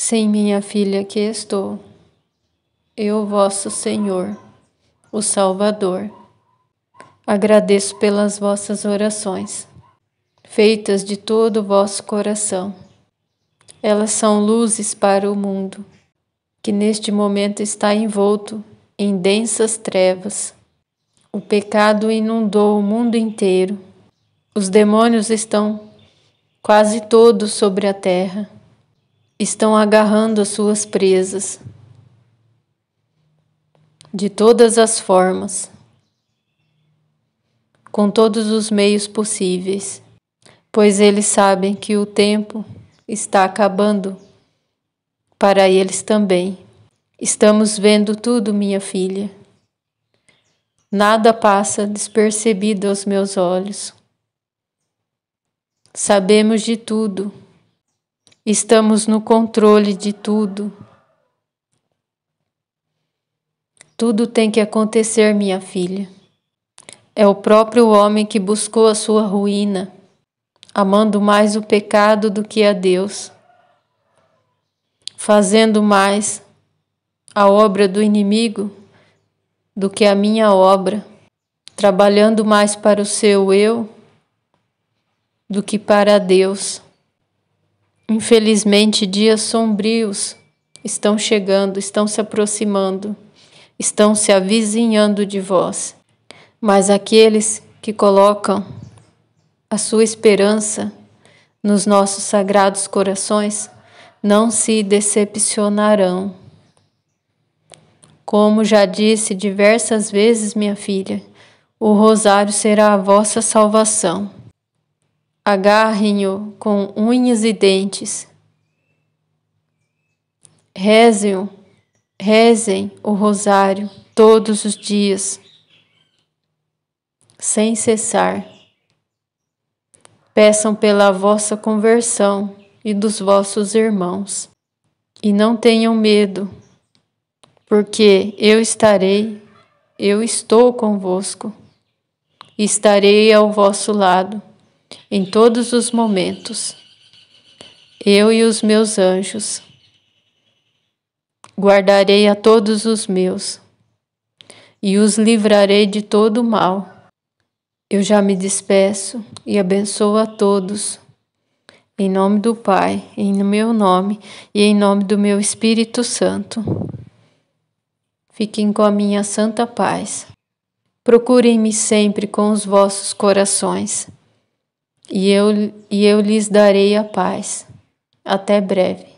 Sem minha filha que estou, eu, vosso Senhor, o Salvador, agradeço pelas vossas orações, feitas de todo o vosso coração. Elas são luzes para o mundo, que neste momento está envolto em densas trevas. O pecado inundou o mundo inteiro. Os demônios estão quase todos sobre a terra estão agarrando as suas presas de todas as formas, com todos os meios possíveis, pois eles sabem que o tempo está acabando para eles também. Estamos vendo tudo, minha filha. Nada passa despercebido aos meus olhos. Sabemos de tudo Estamos no controle de tudo. Tudo tem que acontecer, minha filha. É o próprio homem que buscou a sua ruína, amando mais o pecado do que a Deus, fazendo mais a obra do inimigo do que a minha obra, trabalhando mais para o seu eu do que para Deus. Infelizmente, dias sombrios estão chegando, estão se aproximando, estão se avizinhando de vós. Mas aqueles que colocam a sua esperança nos nossos sagrados corações não se decepcionarão. Como já disse diversas vezes, minha filha, o rosário será a vossa salvação agarrem-o com unhas e dentes. Rezem, rezem o rosário todos os dias, sem cessar. Peçam pela vossa conversão e dos vossos irmãos, e não tenham medo, porque eu estarei, eu estou convosco, estarei ao vosso lado em todos os momentos, eu e os meus anjos. Guardarei a todos os meus e os livrarei de todo o mal. Eu já me despeço e abençoo a todos. Em nome do Pai, em meu nome e em nome do meu Espírito Santo. Fiquem com a minha santa paz. Procurem-me sempre com os vossos corações e eu, e eu lhes darei a paz. Até breve.